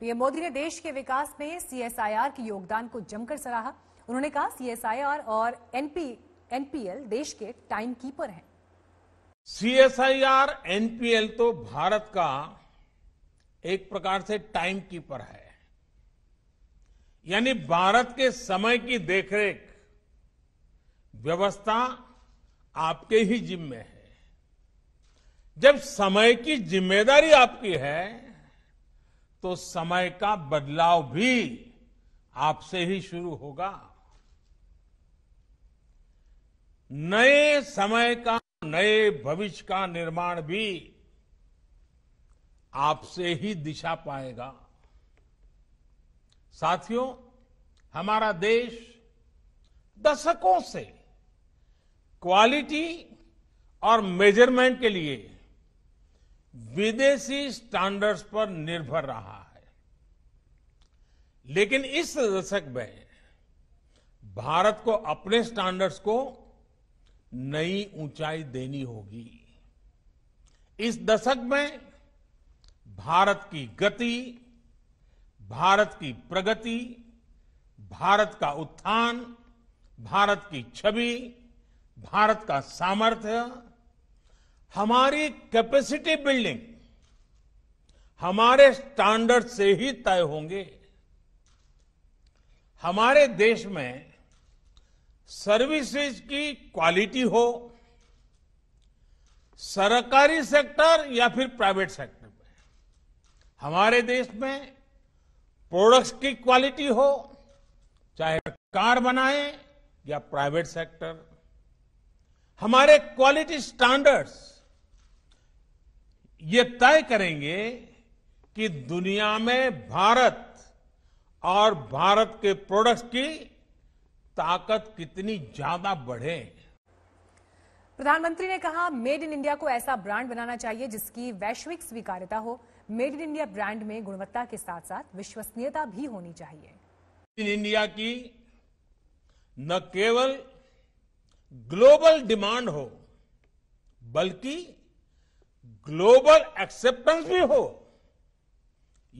PM Modi ने देश के विकास में सीएसआईआर के योगदान को जमकर सराहा उन्होंने कहा सीएसआईआर और एनपी एनपीएल देश के टाइम कीपर हैं सीएसआईआर एनपीएल तो भारत का एक प्रकार से टाइम कीपर है यानी भारत के समय की देखरेख व्यवस्था आपके ही जिम्मे है जब समय की जिम्मेदारी आपकी है तो समय का बदलाव भी आपसे ही शुरू होगा नए समय का नए भविष्य का निर्माण भी आपसे ही दिशा पाएगा साथियों हमारा देश दशकों से क्वालिटी और मेजरमेंट के लिए विदेशी स्टैंडर्ड्स पर निर्भर रहा है लेकिन इस दशक में भारत को अपने स्टैंडर्ड्स को नई ऊंचाई देनी होगी इस दशक में भारत की गति भारत की प्रगति भारत का उत्थान भारत की छवि भारत का सामर्थ्य हमारी कैपेसिटी बिल्डिंग हमारे स्टैंडर्ड से ही तय होंगे हमारे देश में सर्विसेज की क्वालिटी हो सरकारी सेक्टर या फिर प्राइवेट सेक्टर में हमारे देश में प्रोडक्ट्स की क्वालिटी हो चाहे कार बनाए या प्राइवेट सेक्टर हमारे क्वालिटी स्टैंडर्ड्स ये तय करेंगे कि दुनिया में भारत और भारत के प्रोडक्ट्स की ताकत कितनी ज्यादा बढ़े प्रधानमंत्री ने कहा मेड इन इंडिया को ऐसा ब्रांड बनाना चाहिए जिसकी वैश्विक स्वीकार्यता हो मेड इन इंडिया ब्रांड में गुणवत्ता के साथ साथ विश्वसनीयता भी होनी चाहिए इन इंडिया की न केवल ग्लोबल डिमांड हो बल्कि ग्लोबल एक्सेप्टेंस भी हो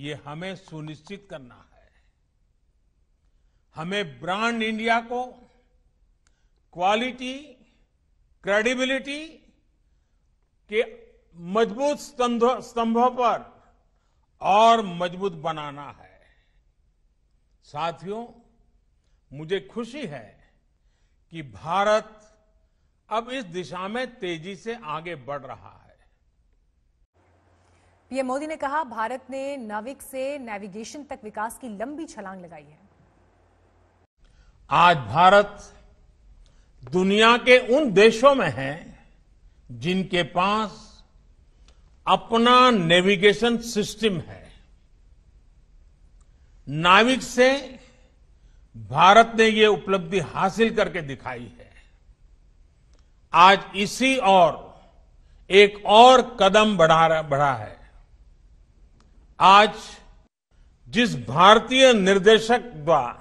ये हमें सुनिश्चित करना है हमें ब्रांड इंडिया को क्वालिटी क्रेडिबिलिटी के मजबूत स्तंभों पर और मजबूत बनाना है साथियों मुझे खुशी है कि भारत अब इस दिशा में तेजी से आगे बढ़ रहा है पीएम मोदी ने कहा भारत ने नाविक से नेविगेशन तक विकास की लंबी छलांग लगाई है आज भारत दुनिया के उन देशों में है जिनके पास अपना नेविगेशन सिस्टम है नाविक से भारत ने ये उपलब्धि हासिल करके दिखाई है आज इसी और एक और कदम बढ़ा बढ़ा है आज जिस भारतीय निर्देशक द्वारा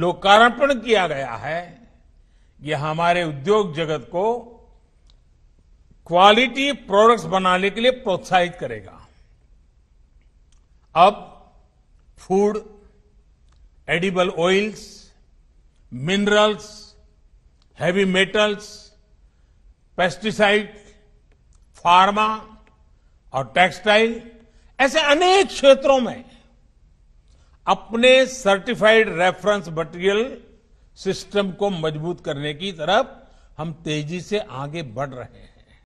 लोकार्पण किया गया है यह हमारे उद्योग जगत को क्वालिटी प्रोडक्ट्स बनाने के लिए प्रोत्साहित करेगा अब food edible oils minerals heavy metals pesticide pharma और टेक्सटाइल ऐसे अनेक क्षेत्रों में अपने सर्टिफाइड रेफरेंस मटेरियल सिस्टम को मजबूत करने की तरफ हम तेजी से आगे बढ़ रहे हैं